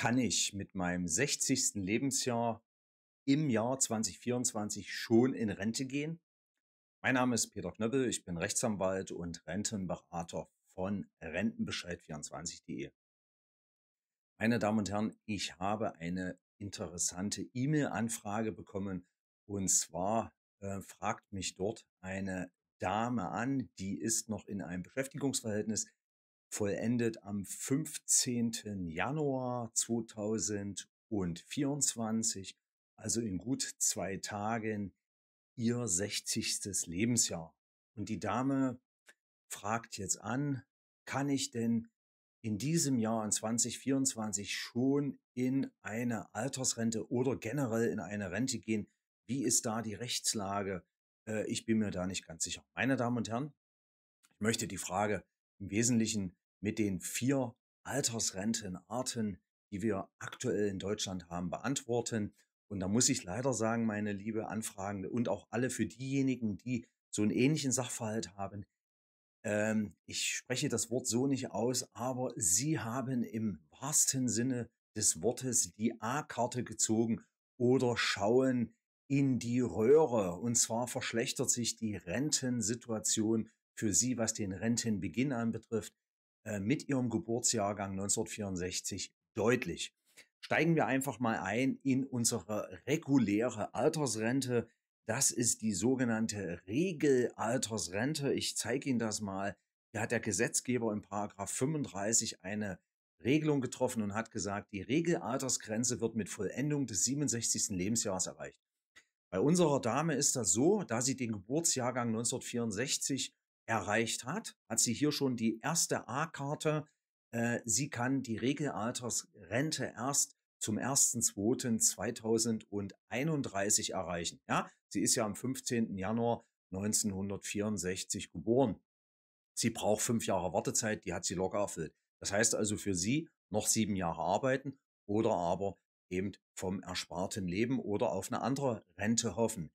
kann ich mit meinem 60. Lebensjahr im Jahr 2024 schon in Rente gehen? Mein Name ist Peter Knöppel, ich bin Rechtsanwalt und Rentenberater von Rentenbescheid24.de. Meine Damen und Herren, ich habe eine interessante E-Mail-Anfrage bekommen und zwar äh, fragt mich dort eine Dame an, die ist noch in einem Beschäftigungsverhältnis, vollendet am 15. Januar 2024, also in gut zwei Tagen, ihr 60. Lebensjahr. Und die Dame fragt jetzt an, kann ich denn in diesem Jahr, in 2024, schon in eine Altersrente oder generell in eine Rente gehen? Wie ist da die Rechtslage? Äh, ich bin mir da nicht ganz sicher. Meine Damen und Herren, ich möchte die Frage im Wesentlichen mit den vier Altersrentenarten, die wir aktuell in Deutschland haben, beantworten. Und da muss ich leider sagen, meine liebe Anfragende und auch alle für diejenigen, die so einen ähnlichen Sachverhalt haben, ähm, ich spreche das Wort so nicht aus, aber Sie haben im wahrsten Sinne des Wortes die A-Karte gezogen oder schauen in die Röhre. Und zwar verschlechtert sich die Rentensituation für Sie, was den Rentenbeginn anbetrifft. Äh, mit ihrem Geburtsjahrgang 1964 deutlich. Steigen wir einfach mal ein in unsere reguläre Altersrente. Das ist die sogenannte Regelaltersrente. Ich zeige Ihnen das mal. Hier hat der Gesetzgeber in Paragraph 35 eine Regelung getroffen und hat gesagt, die Regelaltersgrenze wird mit Vollendung des 67. Lebensjahres erreicht. Bei unserer Dame ist das so, da sie den Geburtsjahrgang 1964 erreicht hat, hat sie hier schon die erste A-Karte. Äh, sie kann die Regelaltersrente erst zum 1.2.2031 erreichen. Ja, sie ist ja am 15. Januar 1964 geboren. Sie braucht fünf Jahre Wartezeit, die hat sie locker erfüllt. Das heißt also für sie noch sieben Jahre arbeiten oder aber eben vom ersparten Leben oder auf eine andere Rente hoffen.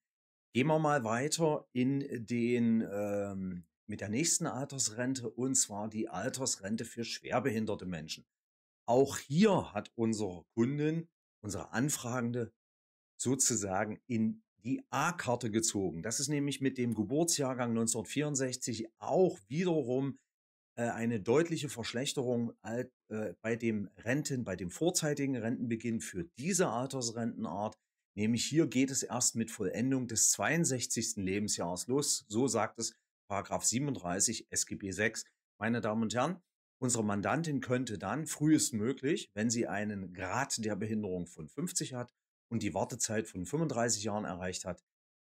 Gehen wir mal weiter in den ähm, mit der nächsten Altersrente, und zwar die Altersrente für schwerbehinderte Menschen. Auch hier hat unsere Kundin, unsere Anfragende sozusagen in die A-Karte gezogen. Das ist nämlich mit dem Geburtsjahrgang 1964 auch wiederum äh, eine deutliche Verschlechterung äh, bei dem Renten, bei dem vorzeitigen Rentenbeginn für diese Altersrentenart. Nämlich hier geht es erst mit Vollendung des 62. Lebensjahres los. So sagt es Paragraph 37 SGB 6. Meine Damen und Herren, unsere Mandantin könnte dann frühestmöglich, wenn sie einen Grad der Behinderung von 50 hat und die Wartezeit von 35 Jahren erreicht hat,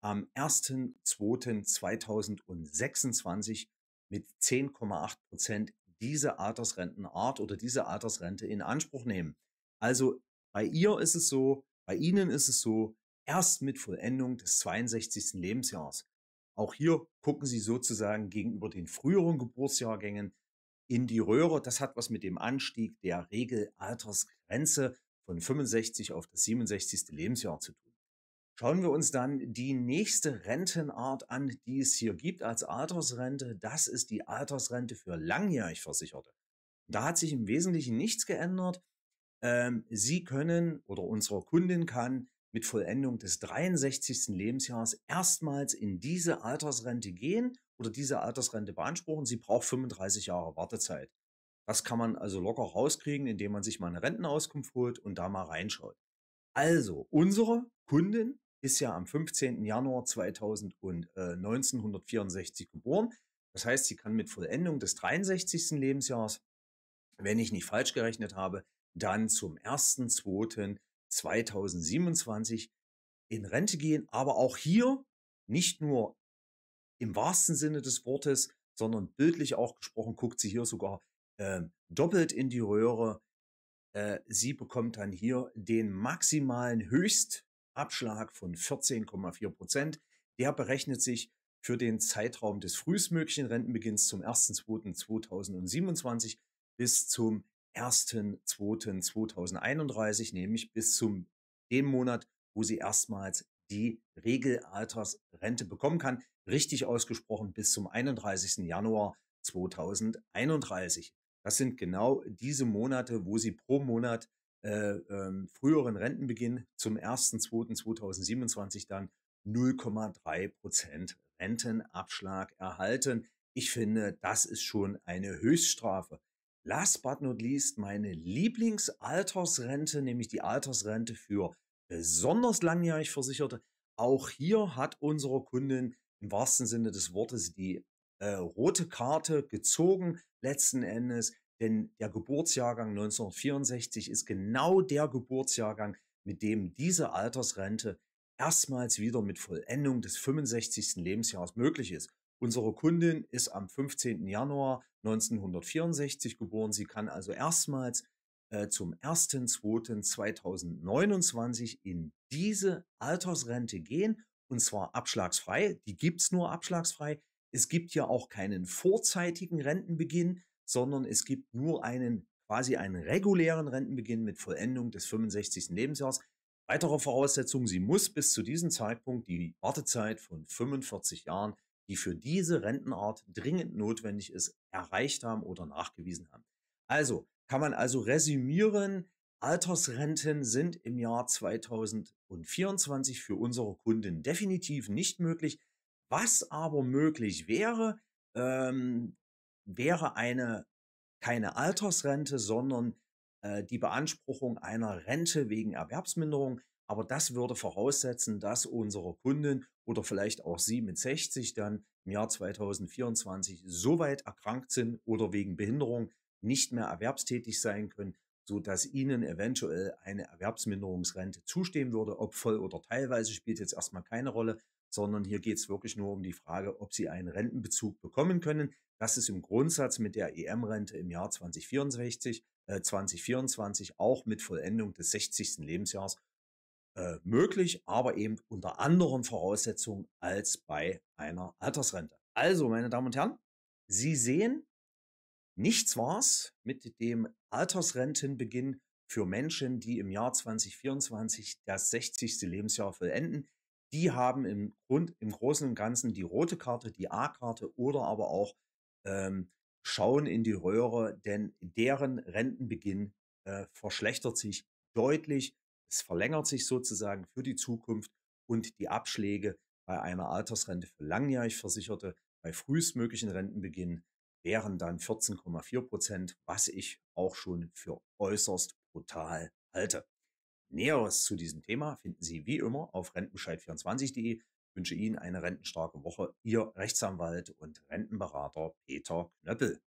am 1.2.2026 mit 10,8 Prozent diese Altersrentenart oder diese Altersrente in Anspruch nehmen. Also bei ihr ist es so, bei Ihnen ist es so, erst mit Vollendung des 62. Lebensjahres. Auch hier gucken sie sozusagen gegenüber den früheren Geburtsjahrgängen in die Röhre. Das hat was mit dem Anstieg der Regelaltersgrenze von 65 auf das 67. Lebensjahr zu tun. Schauen wir uns dann die nächste Rentenart an, die es hier gibt als Altersrente. Das ist die Altersrente für langjährig Versicherte. Da hat sich im Wesentlichen nichts geändert. Ähm, sie können oder unsere Kundin kann mit Vollendung des 63. Lebensjahres erstmals in diese Altersrente gehen oder diese Altersrente beanspruchen. Sie braucht 35 Jahre Wartezeit. Das kann man also locker rauskriegen, indem man sich mal eine Rentenauskunft holt und da mal reinschaut. Also, unsere Kundin ist ja am 15. Januar 2000 und, äh, 1964 geboren. Das heißt, sie kann mit Vollendung des 63. Lebensjahres, wenn ich nicht falsch gerechnet habe, dann zum 1.2. 2027 in Rente gehen. Aber auch hier nicht nur im wahrsten Sinne des Wortes, sondern bildlich auch gesprochen, guckt sie hier sogar äh, doppelt in die Röhre. Äh, sie bekommt dann hier den maximalen Höchstabschlag von 14,4 Prozent. Der berechnet sich für den Zeitraum des frühestmöglichen Rentenbeginns zum 1.2.2027 bis zum 1.2.2031, nämlich bis zum dem Monat, wo sie erstmals die Regelaltersrente bekommen kann. Richtig ausgesprochen bis zum 31. Januar 2031. Das sind genau diese Monate, wo sie pro Monat äh, äh, früheren Rentenbeginn zum 1.2.2027 dann 0,3 Prozent Rentenabschlag erhalten. Ich finde, das ist schon eine Höchststrafe last but not least meine Lieblingsaltersrente, nämlich die Altersrente für besonders langjährig Versicherte. Auch hier hat unsere Kundin im wahrsten Sinne des Wortes die äh, rote Karte gezogen, letzten Endes, denn der Geburtsjahrgang 1964 ist genau der Geburtsjahrgang, mit dem diese Altersrente erstmals wieder mit Vollendung des 65. Lebensjahres möglich ist. Unsere Kundin ist am 15. Januar 1964 geboren. Sie kann also erstmals äh, zum 1.2.2029 in diese Altersrente gehen und zwar abschlagsfrei. Die gibt es nur abschlagsfrei. Es gibt ja auch keinen vorzeitigen Rentenbeginn, sondern es gibt nur einen quasi einen regulären Rentenbeginn mit Vollendung des 65. Lebensjahres. Weitere Voraussetzung, sie muss bis zu diesem Zeitpunkt die Wartezeit von 45 Jahren die für diese Rentenart dringend notwendig ist, erreicht haben oder nachgewiesen haben. Also kann man also resümieren, Altersrenten sind im Jahr 2024 für unsere Kunden definitiv nicht möglich. Was aber möglich wäre, ähm, wäre eine keine Altersrente, sondern äh, die Beanspruchung einer Rente wegen Erwerbsminderung. Aber das würde voraussetzen, dass unsere Kunden oder vielleicht auch Sie mit 60 dann im Jahr 2024 so weit erkrankt sind oder wegen Behinderung nicht mehr erwerbstätig sein können, sodass Ihnen eventuell eine Erwerbsminderungsrente zustehen würde, ob voll oder teilweise spielt jetzt erstmal keine Rolle, sondern hier geht es wirklich nur um die Frage, ob Sie einen Rentenbezug bekommen können. Das ist im Grundsatz mit der EM-Rente im Jahr 2064, äh, 2024 auch mit Vollendung des 60. Lebensjahres äh, möglich, aber eben unter anderen Voraussetzungen als bei einer Altersrente. Also, meine Damen und Herren, Sie sehen, nichts war's mit dem Altersrentenbeginn für Menschen, die im Jahr 2024 das 60. Lebensjahr vollenden. Die haben im Grund, im Großen und Ganzen die rote Karte, die A-Karte oder aber auch ähm, schauen in die Röhre, denn deren Rentenbeginn äh, verschlechtert sich deutlich es verlängert sich sozusagen für die Zukunft und die Abschläge bei einer Altersrente für langjährig Versicherte bei frühestmöglichen Rentenbeginn wären dann 14,4 Prozent, was ich auch schon für äußerst brutal halte. Näheres zu diesem Thema finden Sie wie immer auf rentenbescheid24.de. Ich Wünsche Ihnen eine rentenstarke Woche. Ihr Rechtsanwalt und Rentenberater Peter Knöppel.